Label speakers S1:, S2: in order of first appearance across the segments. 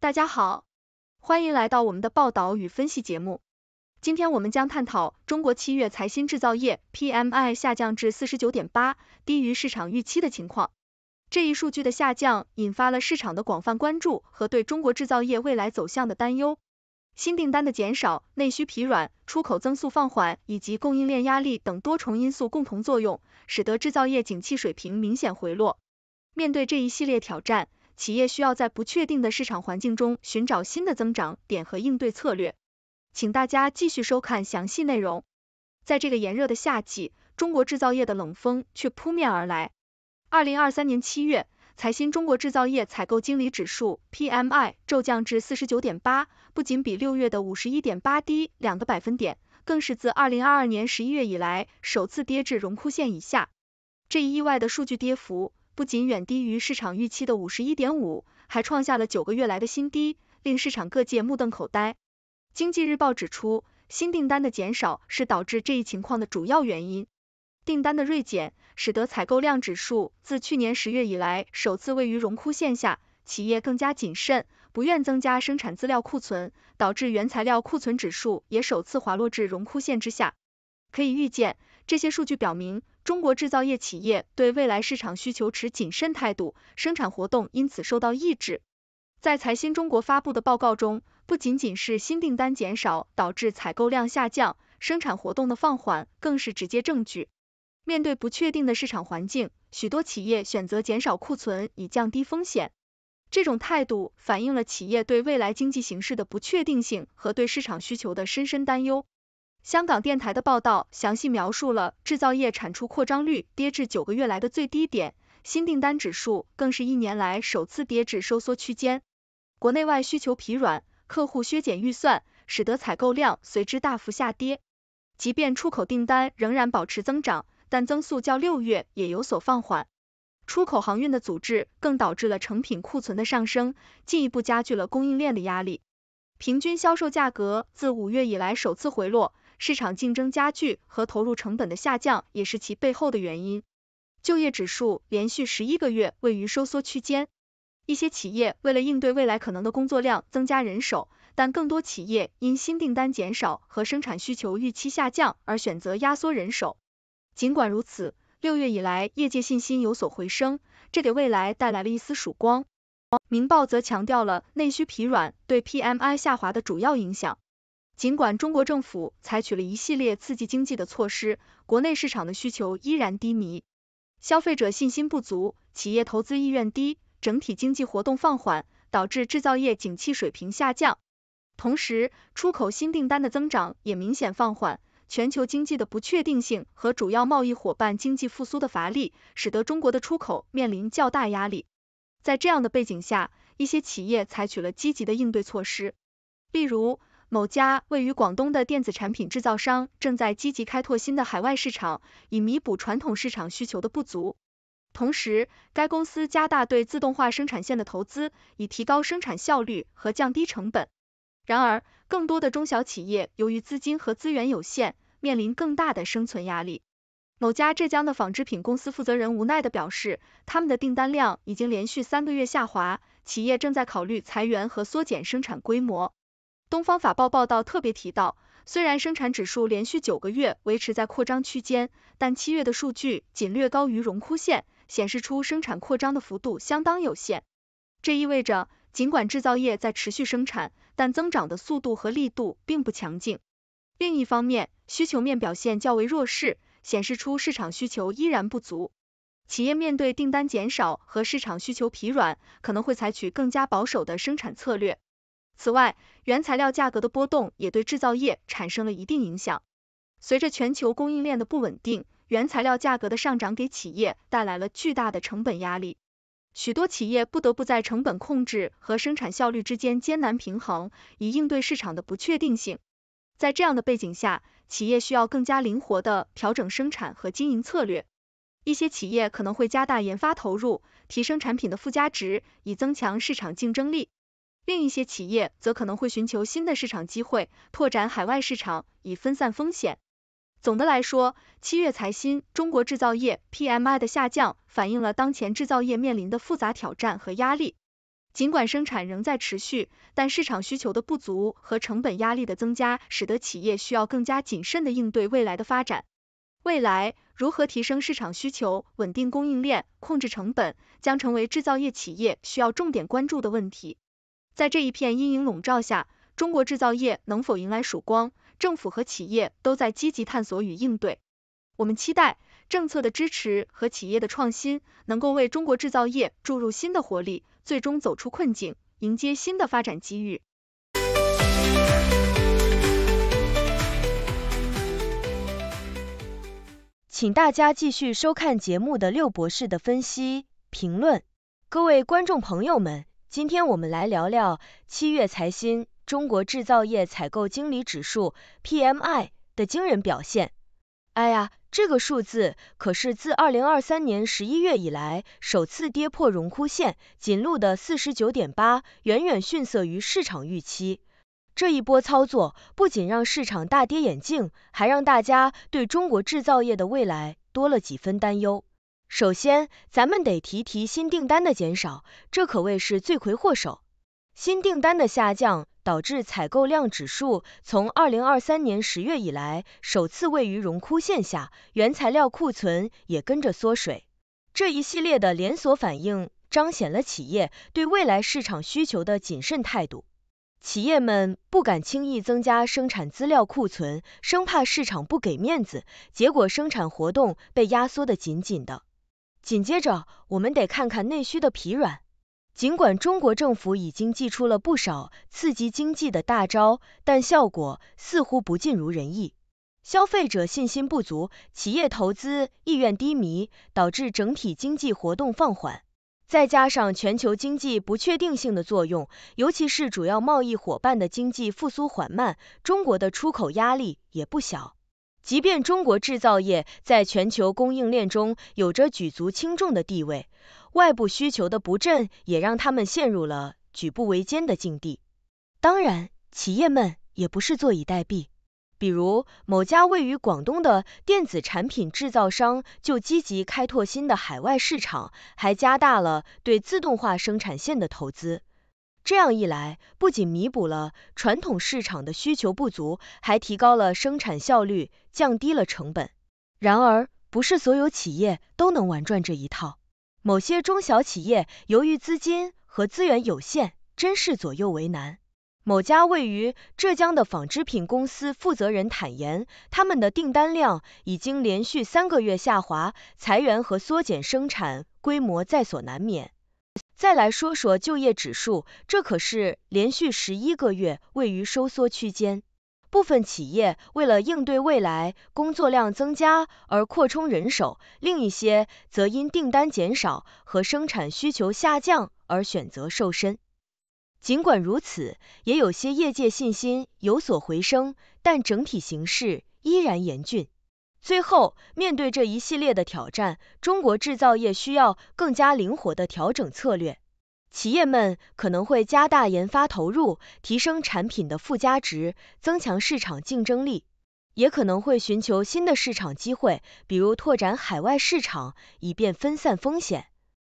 S1: 大家好，欢迎来到我们的报道与分析节目。今天我们将探讨中国七月财新制造业 PMI 下降至四十九点八，低于市场预期的情况。这一数据的下降引发了市场的广泛关注和对中国制造业未来走向的担忧。新订单的减少、内需疲软、出口增速放缓以及供应链压力等多重因素共同作用，使得制造业景气水平明显回落。面对这一系列挑战，企业需要在不确定的市场环境中寻找新的增长点和应对策略，请大家继续收看详细内容。在这个炎热的夏季，中国制造业的冷风却扑面而来。二零二三年七月，财新中国制造业采购经理指数 （PMI） 骤降至四十九点八，不仅比六月的五十一点八低两个百分点，更是自二零二二年十一月以来首次跌至荣枯线以下。这一意外的数据跌幅。不仅远低于市场预期的五十一点五，还创下了九个月来的新低，令市场各界目瞪口呆。经济日报指出，新订单的减少是导致这一情况的主要原因。订单的锐减使得采购量指数自去年十月以来首次位于荣枯线下，企业更加谨慎，不愿增加生产资料库存，导致原材料库存指数也首次滑落至荣枯线之下。可以预见，这些数据表明。中国制造业企业对未来市场需求持谨慎态度，生产活动因此受到抑制。在财新中国发布的报告中，不仅仅是新订单减少导致采购量下降，生产活动的放缓更是直接证据。面对不确定的市场环境，许多企业选择减少库存以降低风险。这种态度反映了企业对未来经济形势的不确定性和对市场需求的深深担忧。香港电台的报道详细描述了制造业产出扩张率跌至九个月来的最低点，新订单指数更是一年来首次跌至收缩区间。国内外需求疲软，客户削减预算，使得采购量随之大幅下跌。即便出口订单仍然保持增长，但增速较六月也有所放缓。出口航运的阻滞更导致了成品库存的上升，进一步加剧了供应链的压力。平均销售价格自五月以来首次回落。市场竞争加剧和投入成本的下降也是其背后的原因。就业指数连续十一个月位于收缩区间，一些企业为了应对未来可能的工作量增加人手，但更多企业因新订单减少和生产需求预期下降而选择压缩人手。尽管如此，六月以来业界信心有所回升，这给未来带来了一丝曙光。明报则强调了内需疲软对 PMI 下滑的主要影响。尽管中国政府采取了一系列刺激经济的措施，国内市场的需求依然低迷，消费者信心不足，企业投资意愿低，整体经济活动放缓，导致制造业景气水平下降。同时，出口新订单的增长也明显放缓。全球经济的不确定性和主要贸易伙伴经济复苏的乏力，使得中国的出口面临较大压力。在这样的背景下，一些企业采取了积极的应对措施，例如。某家位于广东的电子产品制造商正在积极开拓新的海外市场，以弥补传统市场需求的不足。同时，该公司加大对自动化生产线的投资，以提高生产效率和降低成本。然而，更多的中小企业由于资金和资源有限，面临更大的生存压力。某家浙江的纺织品公司负责人无奈地表示，他们的订单量已经连续三个月下滑，企业正在考虑裁员和缩减生产规模。东方法报报道特别提到，虽然生产指数连续九个月维持在扩张区间，但七月的数据仅略高于荣枯线，显示出生产扩张的幅度相当有限。这意味着，尽管制造业在持续生产，但增长的速度和力度并不强劲。另一方面，需求面表现较为弱势，显示出市场需求依然不足。企业面对订单减少和市场需求疲软，可能会采取更加保守的生产策略。此外，原材料价格的波动也对制造业产生了一定影响。随着全球供应链的不稳定，原材料价格的上涨给企业带来了巨大的成本压力。许多企业不得不在成本控制和生产效率之间艰难平衡，以应对市场的不确定性。在这样的背景下，企业需要更加灵活的调整生产和经营策略。一些企业可能会加大研发投入，提升产品的附加值，以增强市场竞争力。另一些企业则可能会寻求新的市场机会，拓展海外市场，以分散风险。总的来说，七月财新中国制造业 PMI 的下降，反映了当前制造业面临的复杂挑战和压力。尽管生产仍在持续，但市场需求的不足和成本压力的增加，使得企业需要更加谨慎地应对未来的发展。未来，如何提升市场需求、稳定供应链、控制成本，将成为制造业企业需要重点关注的问题。在这一片阴影笼罩下，中国制造业能否迎来曙光？政府和企业都在积极探索与应对。我们期待政策的支持和企业的创新，能够为中国制造业注入新的活力，最终走出困境，迎接新的发展机遇。
S2: 请大家继续收看节目的六博士的分析评论。各位观众朋友们。今天我们来聊聊七月财新中国制造业采购经理指数 （PMI） 的惊人表现。哎呀，这个数字可是自2023年11月以来首次跌破荣枯线，仅录的49.8，远远逊色于市场预期。这一波操作不仅让市场大跌眼镜，还让大家对中国制造业的未来多了几分担忧。首先，咱们得提提新订单的减少，这可谓是罪魁祸首。新订单的下降导致采购量指数从2023年十月以来首次位于荣枯线下，原材料库存也跟着缩水。这一系列的连锁反应彰显了企业对未来市场需求的谨慎态度。企业们不敢轻易增加生产资料库存，生怕市场不给面子，结果生产活动被压缩得紧紧的。紧接着，我们得看看内需的疲软。尽管中国政府已经祭出了不少刺激经济的大招，但效果似乎不尽如人意。消费者信心不足，企业投资意愿低迷，导致整体经济活动放缓。再加上全球经济不确定性的作用，尤其是主要贸易伙伴的经济复苏缓慢，中国的出口压力也不小。即便中国制造业在全球供应链中有着举足轻重的地位，外部需求的不振也让他们陷入了举步维艰的境地。当然，企业们也不是坐以待毙，比如某家位于广东的电子产品制造商就积极开拓新的海外市场，还加大了对自动化生产线的投资。这样一来，不仅弥补了传统市场的需求不足，还提高了生产效率，降低了成本。然而，不是所有企业都能玩转这一套。某些中小企业由于资金和资源有限，真是左右为难。某家位于浙江的纺织品公司负责人坦言，他们的订单量已经连续三个月下滑，裁员和缩减生产规模在所难免。再来说说就业指数，这可是连续十一个月位于收缩区间。部分企业为了应对未来工作量增加而扩充人手，另一些则因订单减少和生产需求下降而选择瘦身。尽管如此，也有些业界信心有所回升，但整体形势依然严峻。最后，面对这一系列的挑战，中国制造业需要更加灵活的调整策略。企业们可能会加大研发投入，提升产品的附加值，增强市场竞争力；也可能会寻求新的市场机会，比如拓展海外市场，以便分散风险。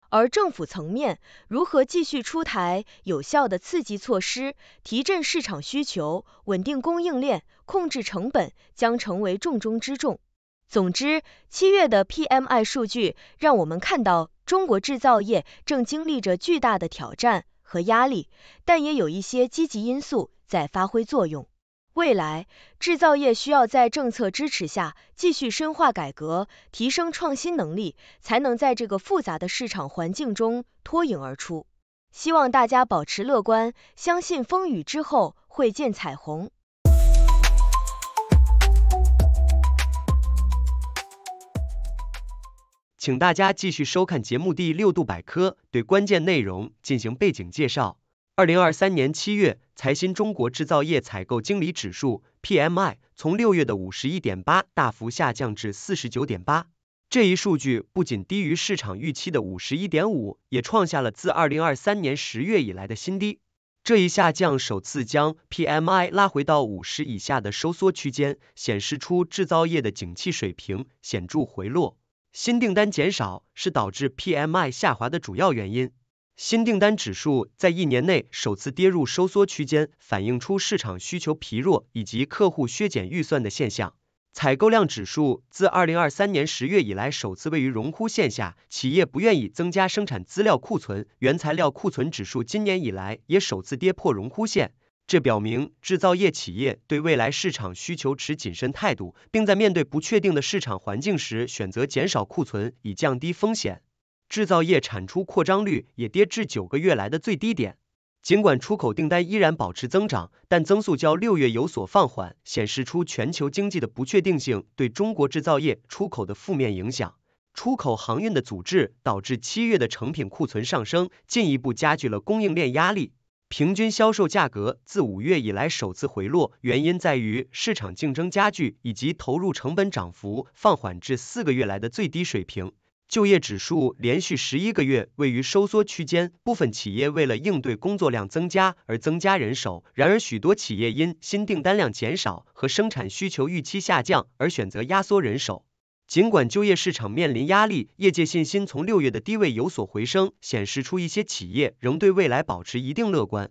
S2: 而政府层面，如何继续出台有效的刺激措施，提振市场需求，稳定供应链，控制成本，将成为重中之重。总之，七月的 PMI 数据让我们看到中国制造业正经历着巨大的挑战和压力，但也有一些积极因素在发挥作用。未来，制造业需要在政策支持下继续深化改革，提升创新能力，才能在这个复杂的市场环境中脱颖而出。希望大家保持乐观，相信风雨之后会见彩虹。
S3: 请大家继续收看节目《第六度百科》，对关键内容进行背景介绍。二零二三年七月，财新中国制造业采购经理指数 （PMI） 从六月的五十一点八大幅下降至四十九点八。这一数据不仅低于市场预期的五十一点五，也创下了自二零二三年十月以来的新低。这一下降首次将 PMI 拉回到五十以下的收缩区间，显示出制造业的景气水平显著回落。新订单减少是导致 PMI 下滑的主要原因。新订单指数在一年内首次跌入收缩区间，反映出市场需求疲弱以及客户削减预算的现象。采购量指数自二零二三年十月以来首次位于荣枯线下，企业不愿意增加生产资料库存。原材料库存指数今年以来也首次跌破荣枯线。这表明制造业企业对未来市场需求持谨慎态度，并在面对不确定的市场环境时选择减少库存以降低风险。制造业产出扩张率也跌至九个月来的最低点。尽管出口订单依然保持增长，但增速较六月有所放缓，显示出全球经济的不确定性对中国制造业出口的负面影响。出口航运的阻滞导致七月的成品库存上升，进一步加剧了供应链压力。平均销售价格自五月以来首次回落，原因在于市场竞争加剧以及投入成本涨幅放缓至四个月来的最低水平。就业指数连续十一个月位于收缩区间，部分企业为了应对工作量增加而增加人手，然而许多企业因新订单量减少和生产需求预期下降而选择压缩人手。尽管就业市场面临压力，业界信心从六月的低位有所回升，显示出一些企业仍对未来保持一定乐观。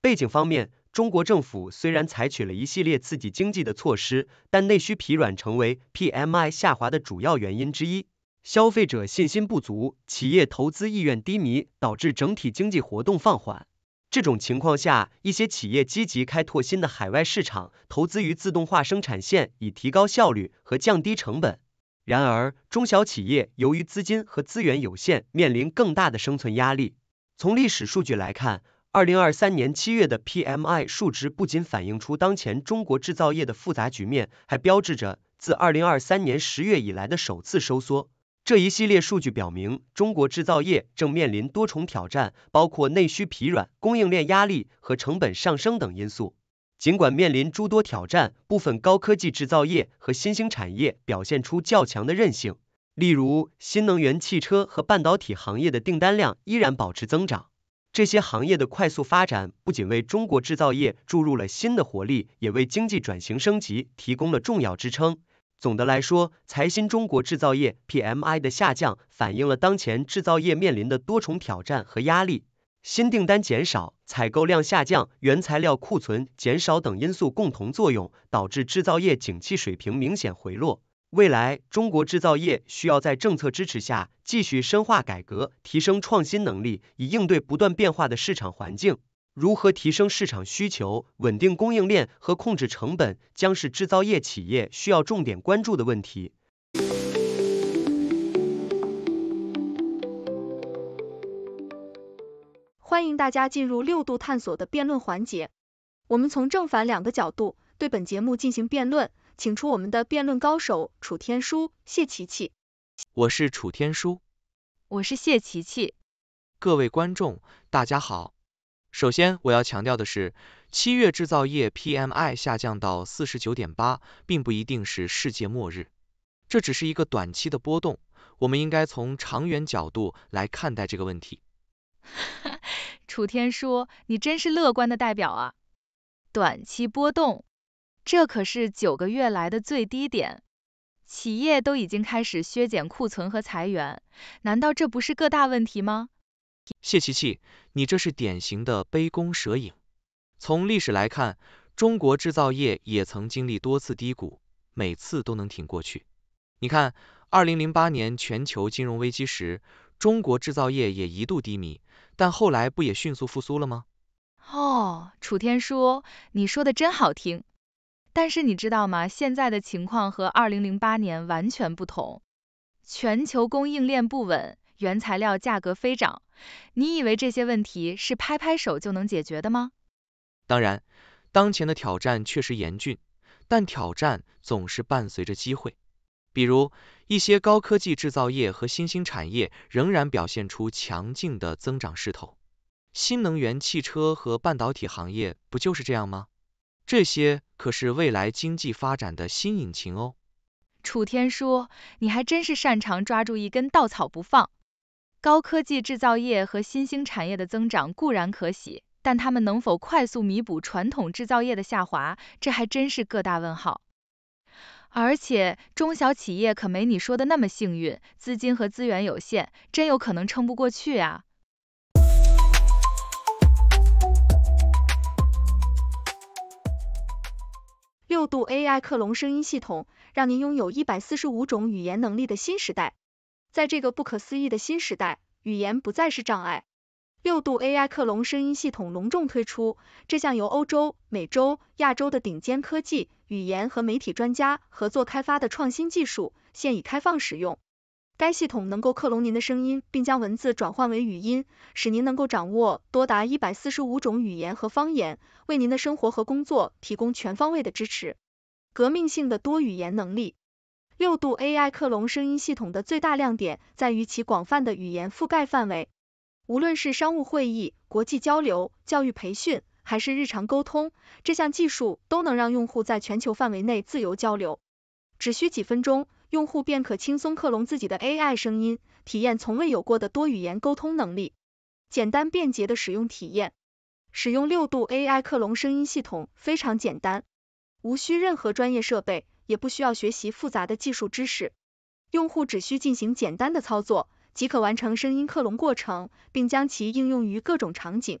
S3: 背景方面，中国政府虽然采取了一系列刺激经济的措施，但内需疲软成为 PMI 下滑的主要原因之一。消费者信心不足，企业投资意愿低迷，导致整体经济活动放缓。这种情况下，一些企业积极开拓新的海外市场，投资于自动化生产线，以提高效率和降低成本。然而，中小企业由于资金和资源有限，面临更大的生存压力。从历史数据来看，二零二三年七月的 PMI 数值不仅反映出当前中国制造业的复杂局面，还标志着自二零二三年十月以来的首次收缩。这一系列数据表明，中国制造业正面临多重挑战，包括内需疲软、供应链压力和成本上升等因素。尽管面临诸多挑战，部分高科技制造业和新兴产业表现出较强的韧性。例如，新能源汽车和半导体行业的订单量依然保持增长。这些行业的快速发展不仅为中国制造业注入了新的活力，也为经济转型升级提供了重要支撑。总的来说，财新中国制造业 PMI 的下降反映了当前制造业面临的多重挑战和压力。新订单减少、采购量下降、原材料库存减少等因素共同作用，导致制造业景气水平明显回落。未来，中国制造业需要在政策支持下继续深化改革，提升创新能力，以应对不断变化的市场环境。如何提升市场需求、稳定供应链和控制成本，将是制造业企业需要重点关注的问题。
S1: 欢迎大家进入六度探索的辩论环节，我们从正反两个角度对本节目进行辩论，请出我们的辩论高手楚天舒、谢琪琪。
S4: 我是楚天舒。我是谢琪琪。各位观众，大家好。首先我要强调的是，七月制造业 PMI 下降到四十九点八，并不一定是世界末日，这只是一个短期的波动，我们应该从长远角度来看待这个问题。
S5: 楚天说：“你真是乐观的代表啊！短期波动，这可是九个月来的最低点。企业都已经开始削减库存和裁员，难道这不是个大问题吗？”
S4: 谢琪琪，你这是典型的杯弓蛇影。从历史来看，中国制造业也曾经历多次低谷，每次都能挺过去。你看，二零零八年全球金融危机时，中国制造业也一度低迷。但后来不也迅速复苏了吗？
S5: 哦，楚天舒，你说的真好听。但是你知道吗？现在的情况和二零零八年完全不同，全球供应链不稳，原材料价格飞涨。你以为这些问题是拍拍手就能解决的吗？
S4: 当然，当前的挑战确实严峻，但挑战总是伴随着机会。比如，一些高科技制造业和新兴产业仍然表现出强劲的增长势头，新能源汽车和半导体行业不就是这样吗？这些可是未来经济发展的新引擎哦。
S5: 楚天舒，你还真是擅长抓住一根稻草不放。高科技制造业和新兴产业的增长固然可喜，但他们能否快速弥补传统制造业的下滑，这还真是个大问号。而且中小企业可没你说的那么幸运，资金和资源有限，真有可能撑不过去啊。
S1: 六度 AI 克隆声音系统，让您拥有一百四十五种语言能力的新时代。在这个不可思议的新时代，语言不再是障碍。六度 AI 克隆声音系统隆重推出，这项由欧洲、美洲、亚洲的顶尖科技。语言和媒体专家合作开发的创新技术现已开放使用。该系统能够克隆您的声音，并将文字转换为语音，使您能够掌握多达一百四十五种语言和方言，为您的生活和工作提供全方位的支持。革命性的多语言能力。六度 AI 克隆声音系统的最大亮点在于其广泛的语言覆盖范围，无论是商务会议、国际交流、教育培训。还是日常沟通，这项技术都能让用户在全球范围内自由交流。只需几分钟，用户便可轻松克隆自己的 AI 声音，体验从未有过的多语言沟通能力。简单便捷的使用体验，使用六度 AI 克隆声音系统非常简单，无需任何专业设备，也不需要学习复杂的技术知识。用户只需进行简单的操作，即可完成声音克隆过程，并将其应用于各种场景。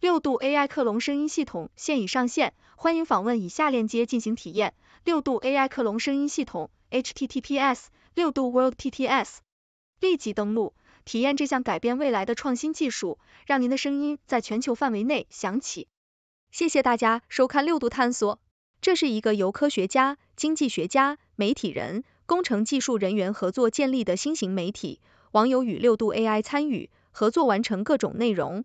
S1: 六度 AI 克隆声音系统现已上线，欢迎访问以下链接进行体验：六度 AI 克隆声音系统 h t t p s 六度 w o r l d t t s 立即登录，体验这项改变未来的创新技术，让您的声音在全球范围内响起。谢谢大家收看六度探索。这是一个由科学家、经济学家、媒体人、工程技术人员合作建立的新型媒体，网友与六度 AI 参与合作完成各种内容。